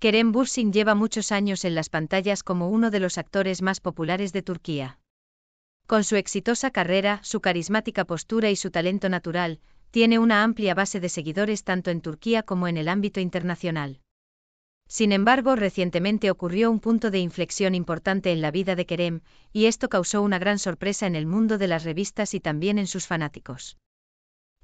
Kerem Bursin lleva muchos años en las pantallas como uno de los actores más populares de Turquía. Con su exitosa carrera, su carismática postura y su talento natural, tiene una amplia base de seguidores tanto en Turquía como en el ámbito internacional. Sin embargo, recientemente ocurrió un punto de inflexión importante en la vida de Kerem, y esto causó una gran sorpresa en el mundo de las revistas y también en sus fanáticos.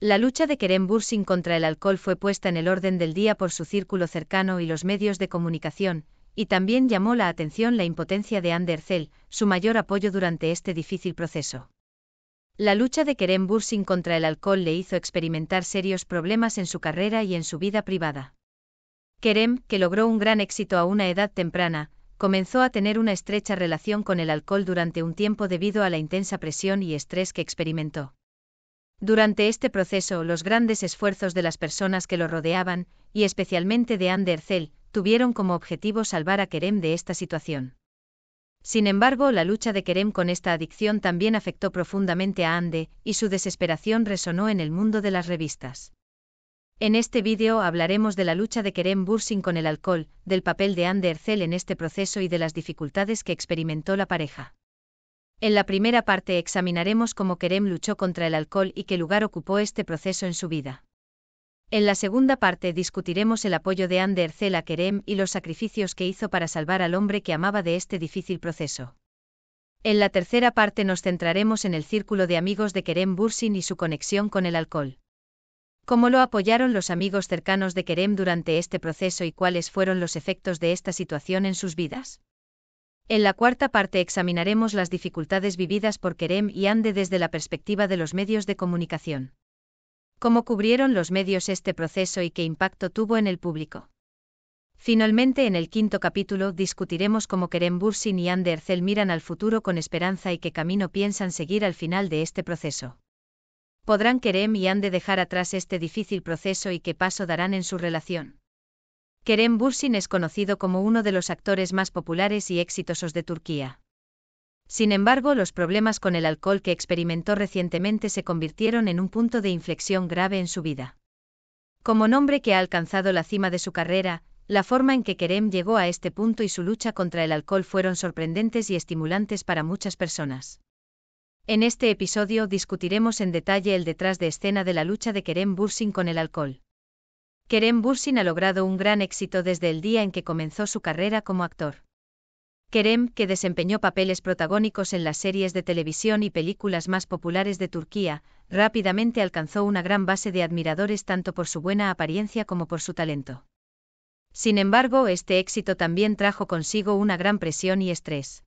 La lucha de Kerem Bursin contra el alcohol fue puesta en el orden del día por su círculo cercano y los medios de comunicación, y también llamó la atención la impotencia de Zell, su mayor apoyo durante este difícil proceso. La lucha de Kerem Bursin contra el alcohol le hizo experimentar serios problemas en su carrera y en su vida privada. Kerem, que logró un gran éxito a una edad temprana, comenzó a tener una estrecha relación con el alcohol durante un tiempo debido a la intensa presión y estrés que experimentó. Durante este proceso, los grandes esfuerzos de las personas que lo rodeaban, y especialmente de Andercel, tuvieron como objetivo salvar a Kerem de esta situación. Sin embargo, la lucha de Kerem con esta adicción también afectó profundamente a Ande, y su desesperación resonó en el mundo de las revistas. En este vídeo hablaremos de la lucha de Kerem Bursin con el alcohol, del papel de Ande Ercel en este proceso y de las dificultades que experimentó la pareja. En la primera parte examinaremos cómo Kerem luchó contra el alcohol y qué lugar ocupó este proceso en su vida. En la segunda parte discutiremos el apoyo de Ander a Kerem y los sacrificios que hizo para salvar al hombre que amaba de este difícil proceso. En la tercera parte nos centraremos en el círculo de amigos de Kerem Bursin y su conexión con el alcohol. Cómo lo apoyaron los amigos cercanos de Kerem durante este proceso y cuáles fueron los efectos de esta situación en sus vidas. En la cuarta parte examinaremos las dificultades vividas por Kerem y Ande desde la perspectiva de los medios de comunicación. Cómo cubrieron los medios este proceso y qué impacto tuvo en el público. Finalmente, en el quinto capítulo discutiremos cómo Kerem Bursin y Ande Ercel miran al futuro con esperanza y qué camino piensan seguir al final de este proceso. ¿Podrán Kerem y Ande dejar atrás este difícil proceso y qué paso darán en su relación? Kerem Bursin es conocido como uno de los actores más populares y exitosos de Turquía. Sin embargo, los problemas con el alcohol que experimentó recientemente se convirtieron en un punto de inflexión grave en su vida. Como nombre que ha alcanzado la cima de su carrera, la forma en que Kerem llegó a este punto y su lucha contra el alcohol fueron sorprendentes y estimulantes para muchas personas. En este episodio discutiremos en detalle el detrás de escena de la lucha de Kerem Bursin con el alcohol. Kerem Bursin ha logrado un gran éxito desde el día en que comenzó su carrera como actor. Kerem, que desempeñó papeles protagónicos en las series de televisión y películas más populares de Turquía, rápidamente alcanzó una gran base de admiradores tanto por su buena apariencia como por su talento. Sin embargo, este éxito también trajo consigo una gran presión y estrés.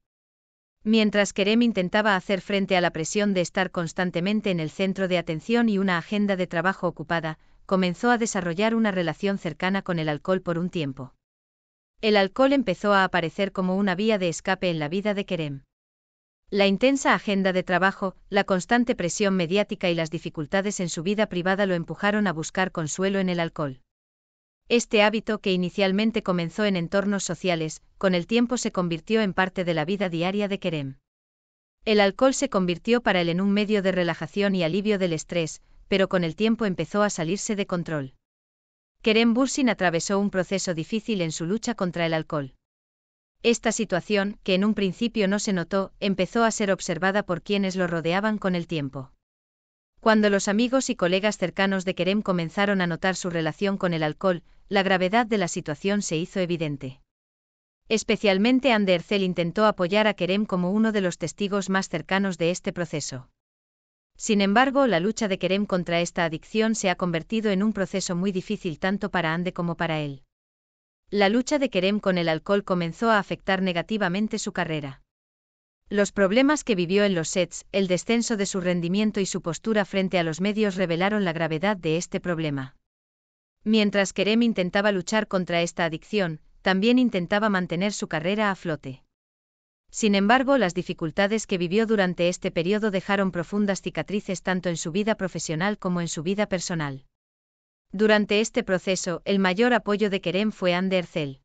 Mientras Kerem intentaba hacer frente a la presión de estar constantemente en el centro de atención y una agenda de trabajo ocupada, comenzó a desarrollar una relación cercana con el alcohol por un tiempo. El alcohol empezó a aparecer como una vía de escape en la vida de Kerem. La intensa agenda de trabajo, la constante presión mediática y las dificultades en su vida privada lo empujaron a buscar consuelo en el alcohol. Este hábito que inicialmente comenzó en entornos sociales, con el tiempo se convirtió en parte de la vida diaria de Kerem. El alcohol se convirtió para él en un medio de relajación y alivio del estrés, pero con el tiempo empezó a salirse de control. Kerem Bursin atravesó un proceso difícil en su lucha contra el alcohol. Esta situación, que en un principio no se notó, empezó a ser observada por quienes lo rodeaban con el tiempo. Cuando los amigos y colegas cercanos de Kerem comenzaron a notar su relación con el alcohol, la gravedad de la situación se hizo evidente. Especialmente Anderzel intentó apoyar a Kerem como uno de los testigos más cercanos de este proceso. Sin embargo, la lucha de Kerem contra esta adicción se ha convertido en un proceso muy difícil tanto para Ande como para él. La lucha de Kerem con el alcohol comenzó a afectar negativamente su carrera. Los problemas que vivió en los sets, el descenso de su rendimiento y su postura frente a los medios revelaron la gravedad de este problema. Mientras Kerem intentaba luchar contra esta adicción, también intentaba mantener su carrera a flote. Sin embargo, las dificultades que vivió durante este periodo dejaron profundas cicatrices tanto en su vida profesional como en su vida personal. Durante este proceso, el mayor apoyo de Kerem fue Ande Ercel.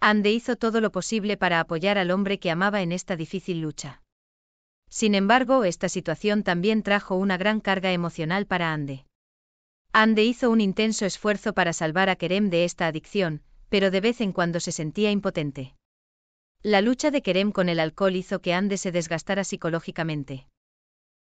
Ande hizo todo lo posible para apoyar al hombre que amaba en esta difícil lucha. Sin embargo, esta situación también trajo una gran carga emocional para Ande. Ande hizo un intenso esfuerzo para salvar a Kerem de esta adicción, pero de vez en cuando se sentía impotente. La lucha de Kerem con el alcohol hizo que Ande se desgastara psicológicamente.